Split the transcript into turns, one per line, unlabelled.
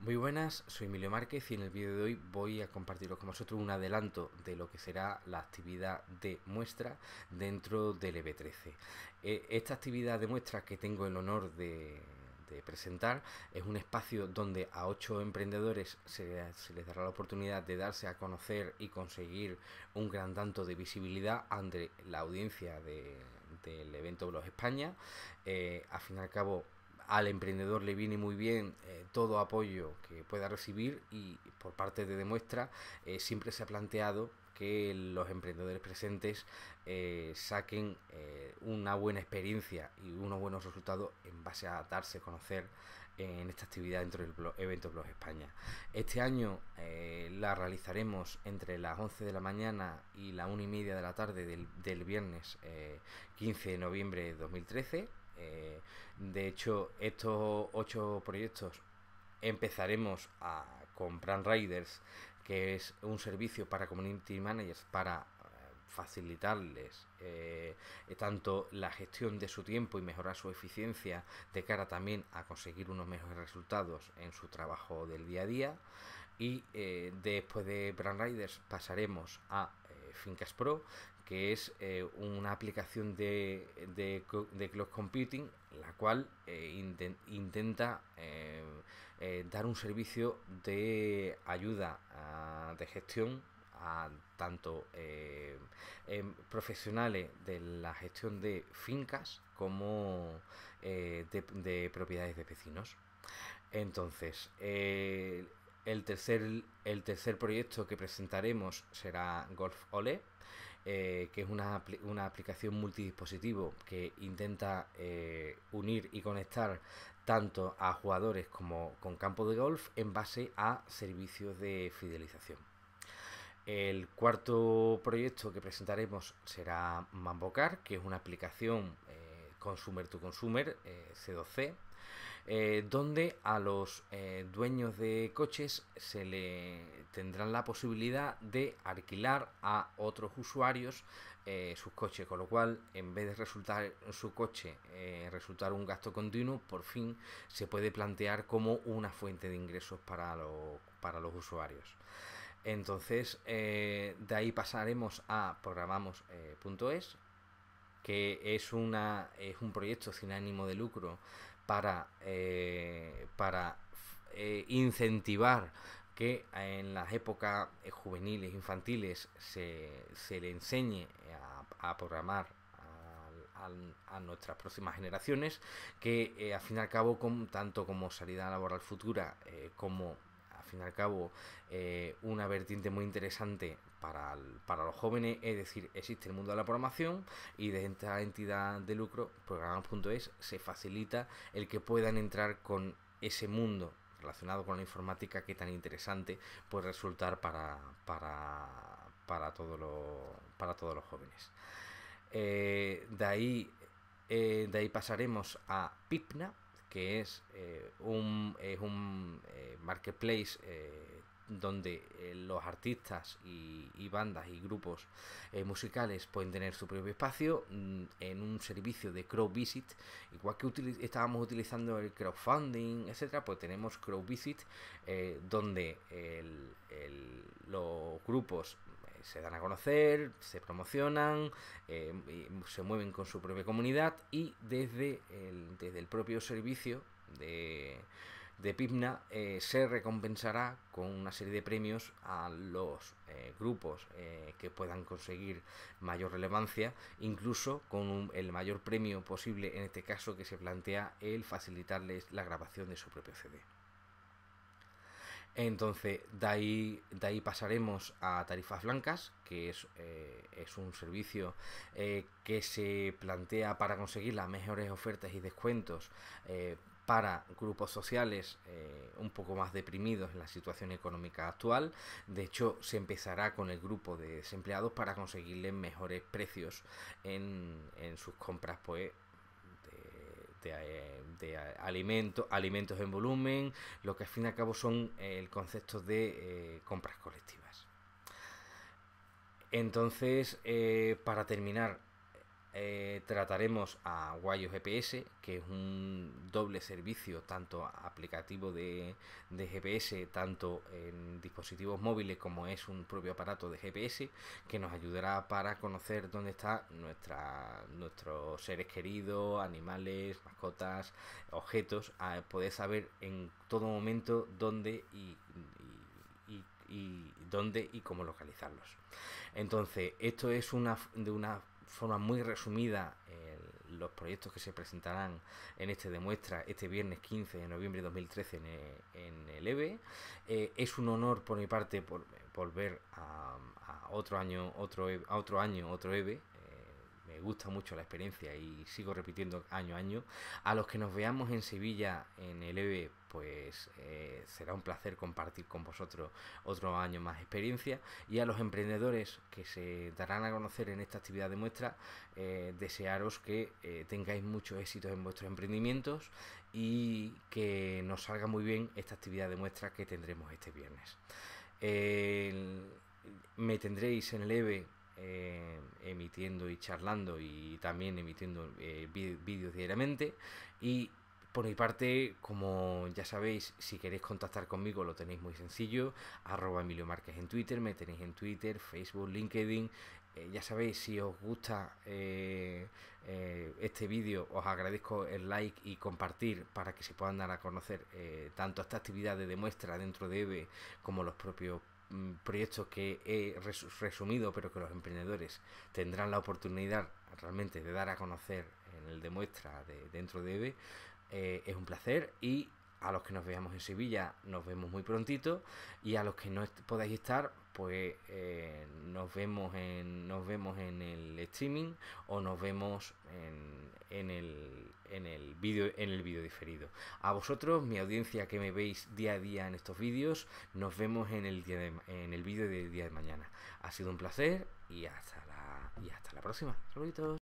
Muy buenas, soy Emilio Márquez y en el vídeo de hoy voy a compartir con vosotros un adelanto de lo que será la actividad de muestra dentro del EB13. Eh, esta actividad de muestra que tengo el honor de, presentar. Es un espacio donde a ocho emprendedores se, les dará la oportunidad de darse a conocer y conseguir un gran tanto de visibilidad ante la audiencia del evento Blog España. Eh, al fin y al cabo, al emprendedor le viene muy bien eh, todo apoyo que pueda recibir y por parte de Demuestra eh, siempre se ha planteado que los emprendedores presentes eh, saquen una buena experiencia y unos buenos resultados en base a darse a conocer en esta actividad dentro del evento Blog España. Este año la realizaremos entre las 11 de la mañana y la 1 y media de la tarde del, viernes 15 de noviembre de 2013 eh, de hecho, estos ocho proyectos empezaremos a, con Brand Riders, que es un servicio para community managers para eh, facilitarles eh, tanto la gestión de su tiempo y mejorar su eficiencia de cara también a conseguir unos mejores resultados en su trabajo del día a día. Y después de Brand Riders pasaremos a Fincas Pro, que es eh, una aplicación de, cloud computing, la cual eh, intenta eh, dar un servicio de ayuda de gestión a tanto em, profesionales de la gestión de fincas como de, de, propiedades de vecinos. Entonces, el tercer, el tercer proyecto que presentaremos será Golf Ole, eh, que es una, aplicación multidispositivo que intenta eh, unir y conectar tanto a jugadores como con campo de golf en base a servicios de fidelización. El cuarto proyecto que presentaremos será Mambocar, que es una aplicación eh, consumer to consumer, C2C, eh, donde a los eh, dueños de coches se le tendrán la posibilidad de alquilar a otros usuarios eh, sus coches, con lo cual en vez de resultar su coche resultar un gasto continuo, por fin se puede plantear como una fuente de ingresos para, los usuarios. Entonces, de ahí pasaremos a programamos.es, que es, una, es un proyecto sin ánimo de lucro para, eh, para eh, incentivar que en las épocas juveniles, infantiles, se, le enseñe a, programar a, nuestras próximas generaciones, que eh, al fin y al cabo, tanto como salida laboral futura, como al fin y al cabo una vertiente muy interesante para, los jóvenes, es decir, existe el mundo de la programación y desde esta entidad de lucro, programas.es, se facilita el que puedan entrar con ese mundo relacionado con la informática que tan interesante puede resultar para, para, para todos los jóvenes. Eh, de, ahí, eh, de ahí pasaremos a Pipna, que es, eh, un, es un marketplace donde eh, los artistas y, bandas y grupos eh, musicales pueden tener su propio espacio mm, en un servicio de visit igual que estábamos utilizando el crowdfunding etcétera pues tenemos crowdvisit eh, donde los grupos eh, se dan a conocer, se promocionan, se mueven con su propia comunidad y desde el, desde el propio servicio de, de PIPNA eh, se recompensará con una serie de premios a los eh, grupos eh, que puedan conseguir mayor relevancia, incluso con el mayor premio posible, en este caso que se plantea el facilitarles la grabación de su propio CD. Entonces, de ahí, de ahí pasaremos a Tarifas Blancas, que es, es un servicio que se plantea para conseguir las mejores ofertas y descuentos para grupos sociales eh, un poco más deprimidos en la situación económica actual. De hecho, se empezará con el grupo de desempleados para conseguirles mejores precios en, sus compras, pues de, eh, alimentos, alimentos en volumen, lo que al fin y al cabo son el concepto de eh, compras colectivas. Entonces, para terminar, eh, trataremos a Wayo GPS, que es un doble servicio, tanto aplicativo de, GPS, tanto en dispositivos móviles como es un propio aparato de GPS, que nos ayudará para conocer dónde están nuestros seres queridos, animales, mascotas, objetos, a poder saber en todo momento dónde y dónde y cómo localizarlos. Entonces, esto es una de una forma muy resumida eh, los proyectos que se presentarán en este demuestra este viernes 15 de noviembre de 2013 en, eh, en el EVE. E. Eh, es un honor por mi parte por, volver a, otro año, otro, e e, a otro año, otro EVE. me gusta mucho la experiencia y sigo repitiendo año a año. A los que nos veamos en Sevilla en el EVE pues eh, será un placer compartir con vosotros otro año más experiencia y a los emprendedores que se darán a conocer en esta actividad de muestra, eh, desearos que eh, tengáis muchos éxitos en vuestros emprendimientos y que nos salga muy bien esta actividad de muestra que tendremos este viernes. me tendréis en leve emitiendo y charlando y también emitiendo vídeos diariamente y por mi parte, como ya sabéis, si queréis contactar conmigo lo tenéis muy sencillo, arroba Emilio Márquez en Twitter, me tenéis en Twitter, Facebook, LinkedIn. Eh, ya sabéis, si os gusta eh, eh, este vídeo, os agradezco el like y compartir para que se puedan dar a conocer tanto esta actividad de demuestra dentro de EVE como los propios mm, proyectos que he resumido, pero que los emprendedores tendrán la oportunidad realmente de dar a conocer en el demuestra de, dentro de EVE. Eh, es un placer y a los que nos veamos en Sevilla nos vemos muy prontito y a los que no podáis estar pues eh, nos vemos en nos vemos en el streaming o nos vemos en, el vídeo en el diferido a vosotros mi audiencia que me veis día a día en estos vídeos nos vemos en el en el vídeo del día de mañana ha sido un placer y hasta la y hasta la próxima saluditos